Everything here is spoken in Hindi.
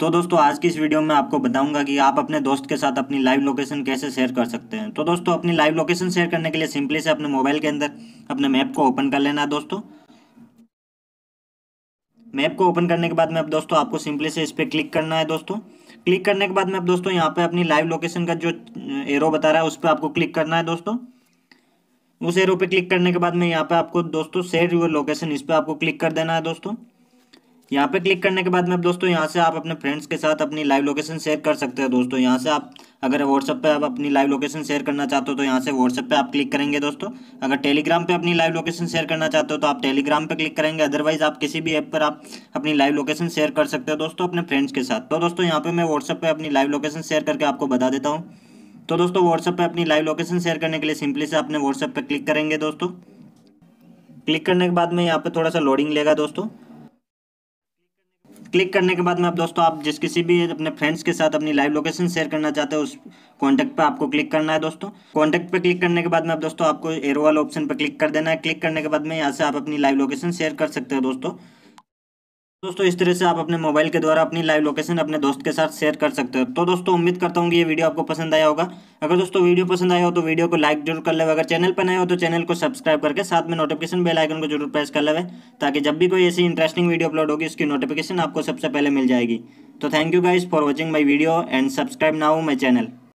तो दोस्तों आज की इस वीडियो में आपको बताऊंगा कि आप अपने दोस्त के साथ अपनी लाइव लोकेशन कैसे शेयर कर सकते हैं तो दोस्तों अपनी लाइव लोकेशन शेयर करने के लिए सिंपली से अपने मोबाइल के अंदर अपने मैप को ओपन कर लेना है दोस्तों मैप को ओपन करने के बाद में अब दोस्तों आपको सिंपली से इस पर क्लिक करना है दोस्तों क्लिक करने के बाद में अब दोस्तों यहाँ पे अपनी लाइव लोकेशन का जो एरो बता रहा है उस पर आपको क्लिक करना है दोस्तों उस एरो पे क्लिक करने के बाद में यहाँ पे आपको दोस्तों शेयर यूर लोकेशन इस पर आपको क्लिक कर देना है दोस्तों यहाँ पे क्लिक करने के बाद में दोस्तों यहाँ से आप अपने फ्रेंड्स के साथ अपनी लाइव लोकेशन शेयर कर सकते हो दोस्तों यहाँ से आप अगर व्हाट्सएप पे आप अपनी लाइव लोकेशन शेयर करना चाहते हो तो यहाँ से व्हाट्सअप पे आप क्लिक करेंगे दोस्तों अगर टेलीग्राम पे अपनी लाइव लोकेशन शेयर करना चाहते हो तो आप टेलीग्राम पे क्लिक करेंगे अदरवाइज आप किसी भी ऐप पर आप अपनी लाइव लोकेशन शेयर कर सकते हो दोस्तों अपने फ्रेंड्स के साथ तो दोस्तों यहाँ पे मैं व्हाट्सअप पर अपनी लाइव लोकेशन शेयर करके आपको बता देता हूँ तो दोस्तों व्हाट्सअप पर अपनी लाइव लोकेशन शेयर करने के लिए सिंपली से आपने व्हाट्सअप पर क्लिक करेंगे दोस्तों क्लिक करने के बाद में यहाँ पर थोड़ा सा लोडिंग लेगा दोस्तों क्लिक करने के बाद में आप दोस्तों आप जिस किसी भी अपने फ्रेंड्स के साथ अपनी लाइव लोकेशन शेयर करना चाहते हो उस कॉन्टैक्ट पे आपको क्लिक करना है दोस्तों कॉन्टैक्ट पे क्लिक करने के बाद में आप दोस्तों आपको एरो वाले ऑप्शन पर क्लिक कर देना है क्लिक करने के बाद में यहाँ से आप अपनी लाइव लोकेशन शेयर कर सकते हो दोस्तों दोस्तों इस तरह से आप अपने मोबाइल के द्वारा अपनी लाइव लोकेशन अपने दोस्त के साथ शेयर कर सकते हो तो दोस्तों उम्मीद करता हूँ कि ये वीडियो आपको पसंद आया होगा अगर दोस्तों वीडियो पसंद आया हो तो वीडियो को लाइक जरूर कर ले अगर चैनल पर नए हो तो चैनल को सब्सक्राइब करके साथ में नोटिफिकेशन बेल आइकन को जरूर प्रेस कर लेवे ताकि जब भी कोई ऐसी इंटरेस्टिंग वीडियो अपलोड होगी उसकी नोटिफिकेशन आपको सबसे पहले मिल जाएगी तो thank you guys for watching my video and subscribe now my channel